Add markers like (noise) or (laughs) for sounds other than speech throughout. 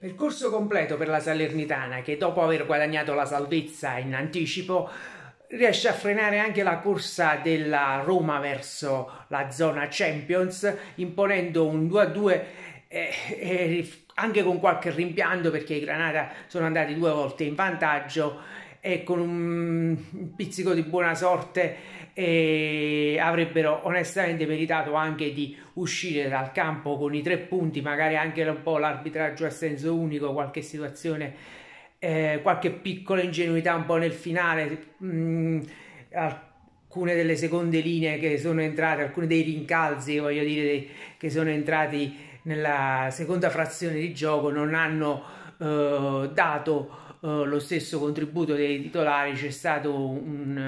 Percorso completo per la Salernitana che dopo aver guadagnato la salvezza in anticipo riesce a frenare anche la corsa della Roma verso la zona Champions imponendo un 2-2 eh, eh, anche con qualche rimpianto perché i Granata sono andati due volte in vantaggio e con un pizzico di buona sorte e avrebbero onestamente meritato anche di uscire dal campo con i tre punti, magari anche un po' l'arbitraggio a senso unico, qualche situazione, eh, qualche piccola ingenuità un po' nel finale. Mh, mm, alcune delle seconde linee che sono entrate, alcuni dei rincalzi, voglio dire, dei, che sono entrati nella seconda frazione di gioco non hanno eh, dato eh, lo stesso contributo dei titolari, c'è stato un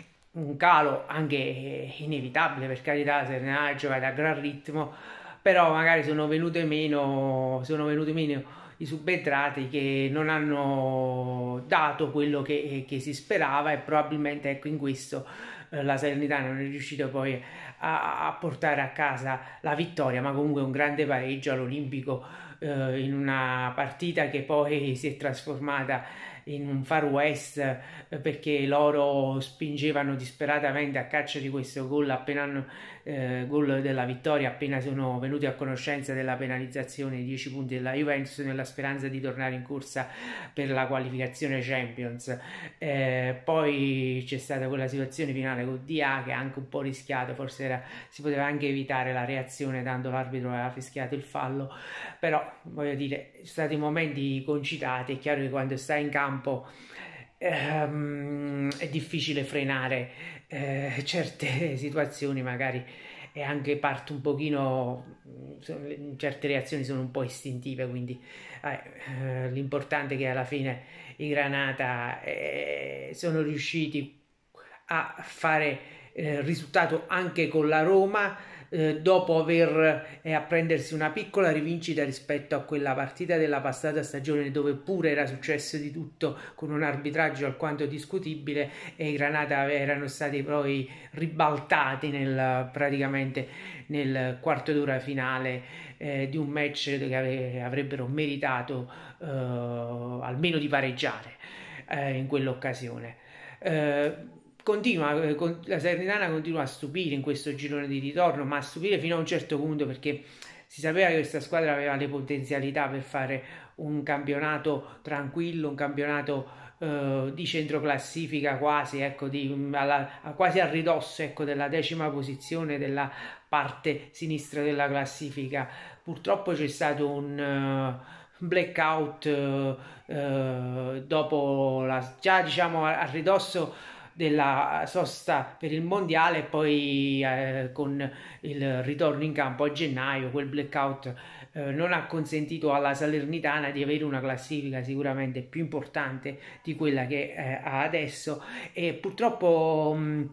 eh, un calo anche inevitabile per carità ha giocato cioè, a gran ritmo però magari sono venute meno sono venute meno i subentrati che non hanno dato quello che, che si sperava e probabilmente ecco in questo eh, la serenità non è riuscita poi a, a portare a casa la vittoria ma comunque un grande pareggio all'Olimpico eh, in una partita che poi si è trasformata in un far west eh, perché loro spingevano disperatamente a caccia di questo gol appena hanno, eh, gol della vittoria appena sono venuti a conoscenza della penalizzazione di 10 punti della Juventus nella speranza di tornare in corsa per la qualificazione Champions eh, poi c'è stata quella situazione finale con DA che è anche un po' rischiato forse era, si poteva anche evitare la reazione tanto l'arbitro aveva fischiato il fallo però voglio dire, sono stati momenti concitati, è chiaro che quando stai in campo ehm, è difficile frenare eh, certe (laughs) situazioni magari e anche parte un pochino, certe reazioni sono un po' istintive, quindi eh, eh, l'importante è che alla fine i Granata eh, sono riusciti a fare eh, risultato anche con la Roma eh, dopo aver eh, a una piccola rivincita rispetto a quella partita della passata stagione dove pure era successo di tutto con un arbitraggio alquanto discutibile e i Granata erano stati poi ribaltati nel, praticamente nel quarto d'ora finale eh, di un match che avrebbero meritato eh, almeno di pareggiare eh, in quell'occasione continua, eh, la Salernitana continua a stupire in questo girone di ritorno, ma a stupire fino a un certo punto perché si sapeva che questa squadra aveva le potenzialità per fare un campionato tranquillo, un campionato eh, di centro classifica quasi, ecco, di, mm, alla, quasi a ridosso ecco, della decima posizione della parte sinistra della classifica. Purtroppo c'è stato un... Uh, blackout uh, dopo la, già diciamo a, a ridosso della sosta per il mondiale, poi eh, con il ritorno in campo a gennaio, quel blackout eh, non ha consentito alla Salernitana di avere una classifica sicuramente più importante di quella che eh, ha adesso e purtroppo mh, mm,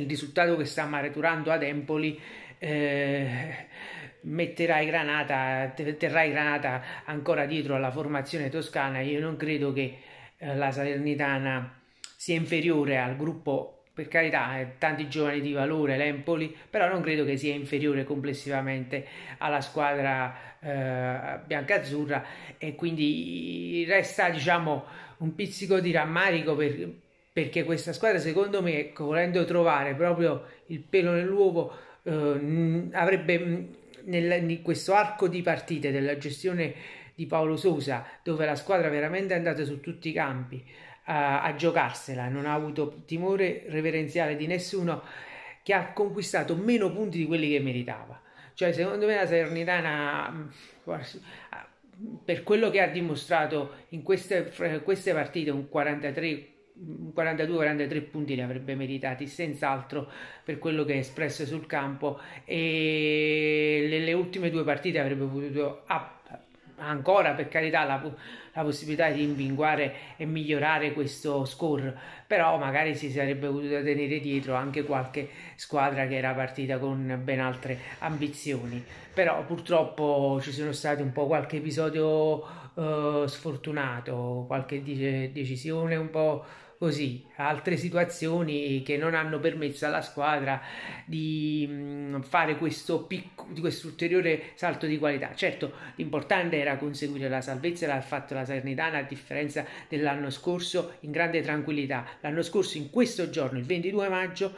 il risultato che sta maraturando ad Empoli eh, metterai Granata, terrai Granata ancora dietro alla formazione toscana. Io non credo che eh, la Salernitana sia inferiore al gruppo, per carità, eh, tanti giovani di valore, l'Empoli, però non credo che sia inferiore complessivamente alla squadra eh, biancazzurra e quindi resta, diciamo, un pizzico di rammarico per, perché questa squadra, secondo me, volendo trovare proprio il pelo nell'uovo, eh, avrebbe mh, nel, in questo arco di partite della gestione di Paolo Sosa, dove la squadra veramente è andata su tutti i campi, a, a giocarsela, non ha avuto timore reverenziale di nessuno, che ha conquistato meno punti di quelli che meritava. Cioè, secondo me la Salernitana mm, ah, per quello che ha dimostrato in queste, queste partite un 43 42-43 punti li avrebbe meritati senz'altro per quello che è espresso sul campo e nelle ultime due partite avrebbe potuto app- ancora per carità la, la, possibilità di impinguare e migliorare questo score però magari si sarebbe potuto tenere dietro anche qualche squadra che era partita con ben altre ambizioni però purtroppo ci sono stati un po' qualche episodio eh, sfortunato qualche de- decisione un po' così, altre situazioni che non hanno permesso alla squadra di mm, fare questo, picco di questo ulteriore salto di qualità. Certo, l'importante era conseguire la salvezza, l'ha fatto la Salernitana a differenza dell'anno scorso in grande tranquillità. L'anno scorso in questo giorno, il 22 maggio,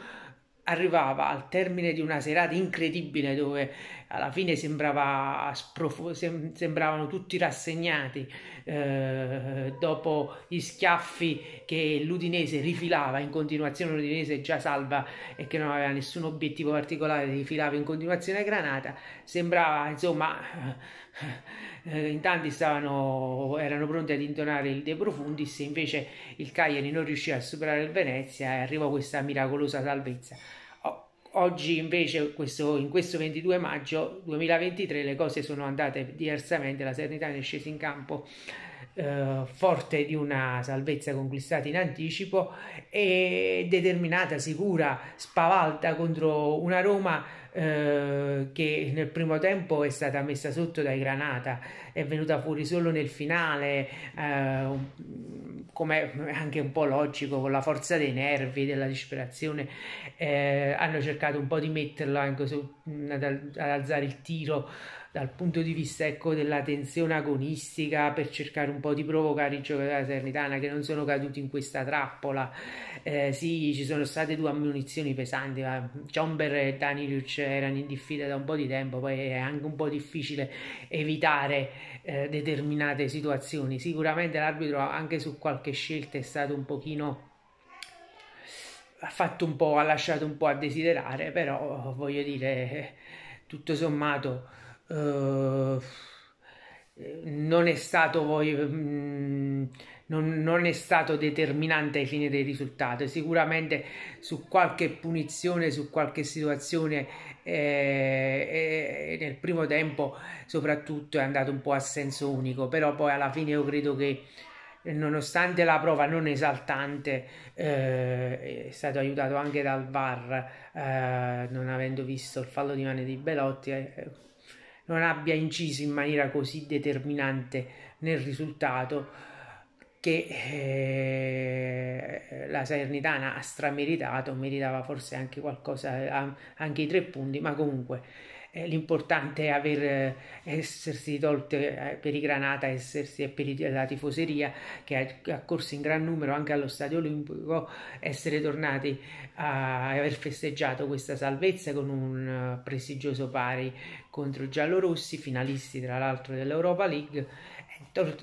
arrivava al termine di una serata incredibile dove alla fine sembrava sprof- sem- sembravano tutti rassegnati eh, dopo gli schiaffi che l'Udinese rifilava in continuazione l'Udinese già salva e che non aveva nessun obiettivo particolare rifilava in continuazione Granata sembrava insomma eh, in tanti stavano, erano pronti ad intonare il De Profundis, invece il Cagliari non riuscì a superare il Venezia e arrivò questa miracolosa salvezza. Oggi invece, questo, in questo 22 maggio 2023, le cose sono andate diversamente, la Sernitana è scesa in campo eh, forte di una salvezza conquistata in anticipo e determinata, sicura, spavalta contro una Roma eh, che nel primo tempo è stata messa sotto dai Granata, è venuta fuori solo nel finale, eh, come anche un po' logico, con la forza dei nervi, della disperazione, eh, hanno cercato un po' di metterla anche su, ad, ad alzare il tiro dal punto di vista ecco, della tensione agonistica per cercare un po' di provocare i giocatori della Sernitana che non sono caduti in questa trappola. Eh, sì, ci sono state due ammunizioni pesanti, ma Ciomber e Danilic erano in diffida da un po' di tempo, poi è anche un po' difficile evitare eh, determinate situazioni. Sicuramente l'arbitro anche su qualche scelta è stato un pochino ha fatto un po', ha lasciato un po' a desiderare, però voglio dire, tutto sommato Ehm, non è stato poi mm, non, non, è stato determinante ai fini del risultato. Sicuramente su qualche punizione, su qualche situazione eh, eh, nel primo tempo soprattutto è andato un po' a senso unico, però poi alla fine io credo che eh, nonostante la prova non esaltante eh, è stato aiutato anche dal VAR eh, non avendo visto il fallo di mano di Belotti eh, non abbia inciso in maniera così determinante nel risultato che eh, la Salernitana ha strameritato, meritava forse anche qualcosa, anche i tre punti, ma comunque l'importante è aver, eh, essersi tolte eh, per i Granata essersi, e per la tifoseria che ha accorso in gran numero anche allo Stadio Olimpico, essere tornati a aver festeggiato questa salvezza con un eh, prestigioso pari contro i giallorossi, finalisti tra l'altro dell'Europa League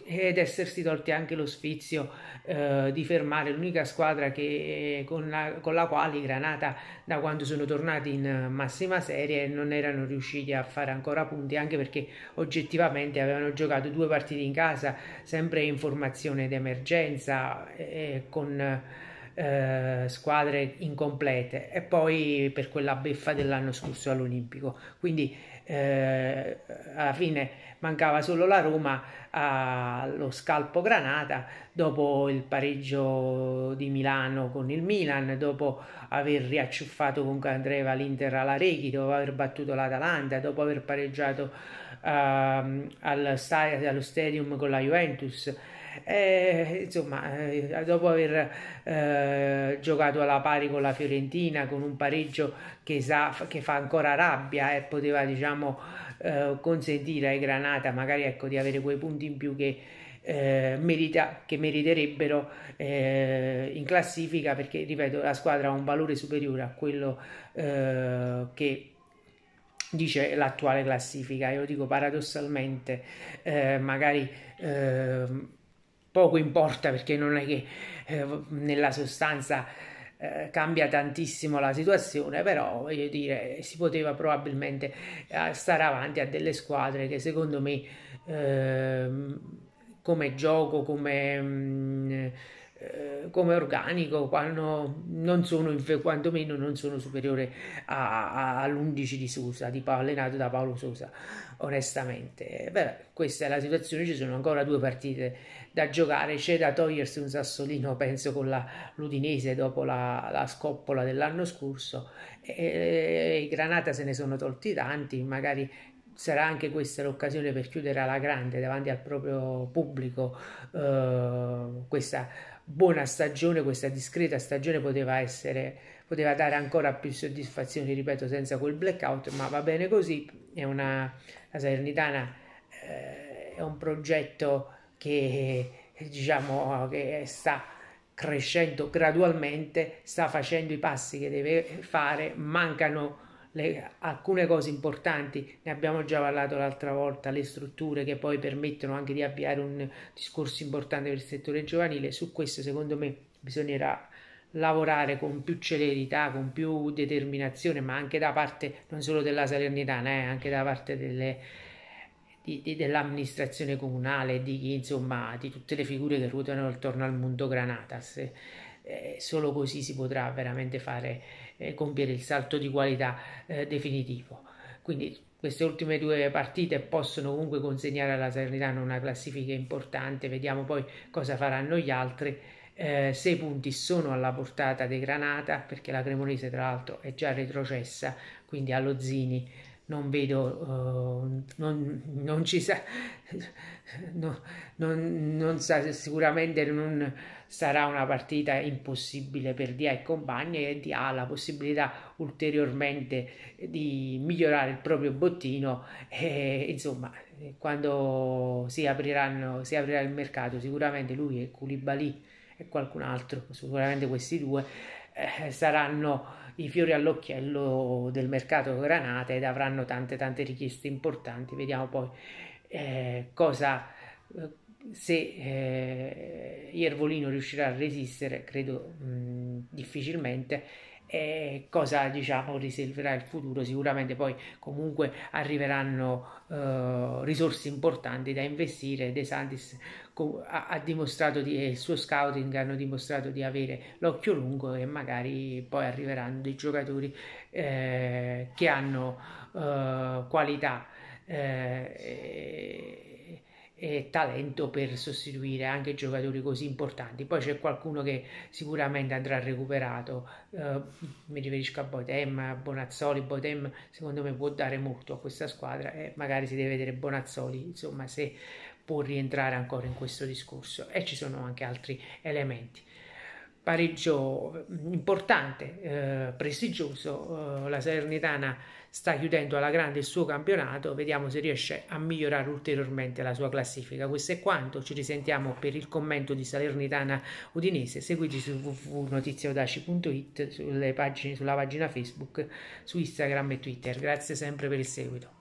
ed essersi tolti anche lo sfizio eh, di fermare l'unica squadra che, con, la, con, la, quale Granata da quando sono tornati in massima serie non erano riusciti a fare ancora punti anche perché oggettivamente avevano giocato due partite in casa sempre in formazione d'emergenza eh, con eh, squadre incomplete e poi per quella beffa dell'anno scorso all'Olimpico. Quindi eh, alla fine mancava solo la Roma allo scalpo Granata dopo il pareggio di Milano con il Milan, dopo aver riacciuffato con Candreva l'Inter alla Reghi, dopo aver battuto l'Atalanta, dopo aver pareggiato ehm, allo stadium con la Juventus eh, insomma, eh, dopo aver eh, giocato alla pari con la Fiorentina, con un pareggio che, sa, che fa ancora rabbia e poteva diciamo, eh, consentire ai Granata magari ecco, di avere quei punti in più che, eh, merita, che meriterebbero in classifica perché, ripeto, la squadra ha un valore superiore a quello che dice l'attuale classifica. Io dico paradossalmente, magari ehm, poco importa perché non è che eh, nella sostanza eh, cambia tantissimo la situazione, però voglio dire, si poteva probabilmente eh, stare avanti a delle squadre che secondo me ehm, come gioco, come... Mh, mm, eh, come organico quando non sono, quantomeno non sono superiore a, a, all'11 di Sosa, di, allenato da Paolo Sosa, onestamente. Eh, beh, questa è la situazione, ci sono ancora due partite da giocare, c'è da togliersi un sassolino, penso, con la, l'Udinese dopo la, la scoppola dell'anno scorso. E, I Granata se ne sono tolti tanti, magari sarà anche questa l'occasione per chiudere alla grande davanti al proprio pubblico eh, questa buona stagione, questa discreta stagione poteva essere poteva dare ancora più soddisfazioni, ripeto, senza quel blackout, ma va bene così, è una la Salernitana eh, è un progetto che diciamo che sta crescendo gradualmente, sta facendo i passi che deve fare, mancano le, alcune cose importanti, ne abbiamo già parlato l'altra volta, le strutture che poi permettono anche di avviare un discorso importante per il settore giovanile, su questo secondo me bisognerà lavorare con più celerità, con più determinazione, ma anche da parte non solo della Salernitana, eh, anche da parte delle, di, di, dell'amministrazione comunale, di, insomma, di tutte le figure che ruotano intorno al mondo Granatas. Eh, solo così si potrà veramente fare eh, compiere il salto di qualità eh, definitivo. Quindi queste ultime due partite possono comunque consegnare alla Salernitana una classifica importante, vediamo poi cosa faranno gli altri. Eh, sei punti sono alla portata dei Granata perché la Cremonese tra l'altro è già retrocessa, quindi allo Zini non vedo, uh, non, non, ci sa, (laughs) no, non, non sa sicuramente non, sarà una partita impossibile per Dia e compagni e Dia ha la possibilità ulteriormente di migliorare il proprio bottino e insomma quando si, apriranno, si aprirà il mercato sicuramente lui e Koulibaly e qualcun altro, sicuramente questi due eh, saranno i fiori all'occhiello del mercato granate ed avranno tante tante richieste importanti. Vediamo poi eh, cosa eh, se eh, Iervolino riuscirà a resistere, credo mh, difficilmente, e cosa diciamo riserverà il futuro sicuramente poi comunque arriveranno eh, risorse importanti da investire De Santis ha, ha dimostrato di, e il suo scouting hanno dimostrato di avere l'occhio lungo e magari poi arriveranno dei giocatori eh, che hanno eh, qualità eh, e talento per sostituire anche giocatori così importanti. Poi c'è qualcuno che sicuramente andrà recuperato, eh, mi riferisco a Botem, a Bonazzoli, Botem secondo me può dare molto a questa squadra e magari si deve vedere Bonazzoli, insomma, se può rientrare ancora in questo discorso e ci sono anche altri elementi pareggio mm, importante, eh, prestigioso. Eh, la Salernitana sta chiudendo alla grande il suo campionato, vediamo se riesce a migliorare ulteriormente la sua classifica. Questo è quanto, ci risentiamo per il commento di Salernitana Udinese. Seguiteci su www.notizieaudaci.it, sulla pagina Facebook, su Instagram e Twitter. Grazie sempre per il seguito.